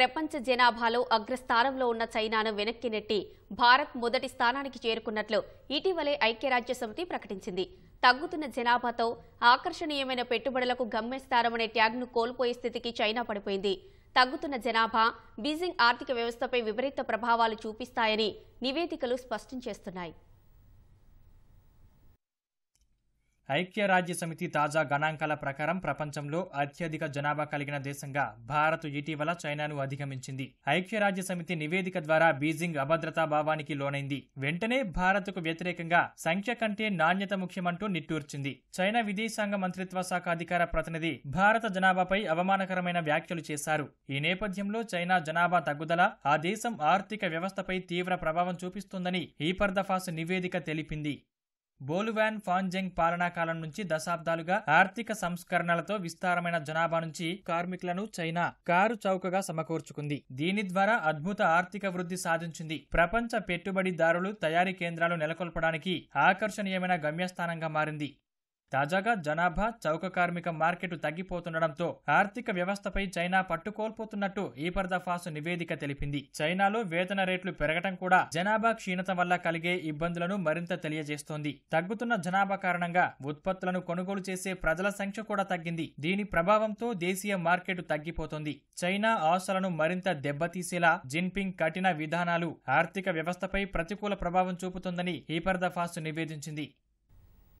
ప్రపంచ జనాభాలో అగ్రస్థానంలో ఉన్న చైనాను వెనక్కి నెట్టి భారత్ మొదటి స్థానానికి చేరుకున్నట్లు ఇటీవలే ఐక్యరాజ్యసమితి ప్రకటించింది తగ్గుతున్న జనాభాతో ఆకర్షణీయమైన పెట్టుబడులకు గమ్యస్థానమనే ట్యాగ్ను కోల్పోయే స్థితికి చైనా పడిపోయింది తగ్గుతున్న జనాభా బీజింగ్ ఆర్థిక వ్యవస్థపై విపరీత ప్రభావాలు చూపిస్తాయని నివేదికలు స్పష్టం చేస్తున్నాయి ఐక్యరాజ్య సమితి తాజా గణాంకాల ప్రకారం ప్రపంచంలో అత్యధిక జనాభా కలిగిన దేశంగా భారత్ ఇటీవల చైనాను అధిగమించింది ఐక్యరాజ్య సమితి నివేదిక ద్వారా బీజింగ్ అభద్రతా భావానికి లోనైంది వెంటనే భారత్కు వ్యతిరేకంగా సంఖ్య కంటే నాణ్యత ముఖ్యమంటూ నిట్టూర్చింది చైనా విదేశాంగ మంత్రిత్వ శాఖ అధికార ప్రతినిధి భారత జనాభాపై అవమానకరమైన వ్యాఖ్యలు చేశారు ఈ నేపథ్యంలో చైనా జనాభా తగ్గుదల ఆ దేశం ఆర్థిక వ్యవస్థపై తీవ్ర ప్రభావం చూపిస్తుందని ఈ దఫాస్ నివేదిక తెలిపింది బోలువాన్ ఫాంజెంగ్ పాలనాకాలం నుంచి దశాబ్దాలుగా ఆర్థిక సంస్కరణలతో విస్తారమైన జనాభా నుంచి కార్మికులను చైనా కారు చౌకగా సమకూర్చుకుంది దీని ద్వారా అద్భుత ఆర్థిక వృద్ధి సాధించింది ప్రపంచ పెట్టుబడిదారులు తయారీ కేంద్రాలు నెలకొల్పడానికి ఆకర్షణీయమైన గమ్యస్థానంగా మారింది తాజాగా జనాభా చౌక కార్మిక మార్కెట్ తగ్గిపోతుండటంతో ఆర్థిక వ్యవస్థపై చైనా పట్టుకోల్పోతున్నట్టు కోల్పోతున్నట్టు ఈపర్ నివేదిక తెలిపింది చైనాలో వేతన రేట్లు పెరగటం కూడా జనాభా క్షీణత వల్ల కలిగే ఇబ్బందులను మరింత తెలియజేస్తోంది తగ్గుతున్న జనాభా కారణంగా ఉత్పత్తులను కొనుగోలు చేసే ప్రజల సంఖ్య కూడా తగ్గింది దీని ప్రభావంతో దేశీయ మార్కెట్ తగ్గిపోతుంది చైనా ఆశలను మరింత దెబ్బతీసేలా జిన్పింగ్ కఠిన విధానాలు ఆర్థిక వ్యవస్థపై ప్రతికూల ప్రభావం చూపుతుందని ఈపర్ దఫాస్ నివేదించింది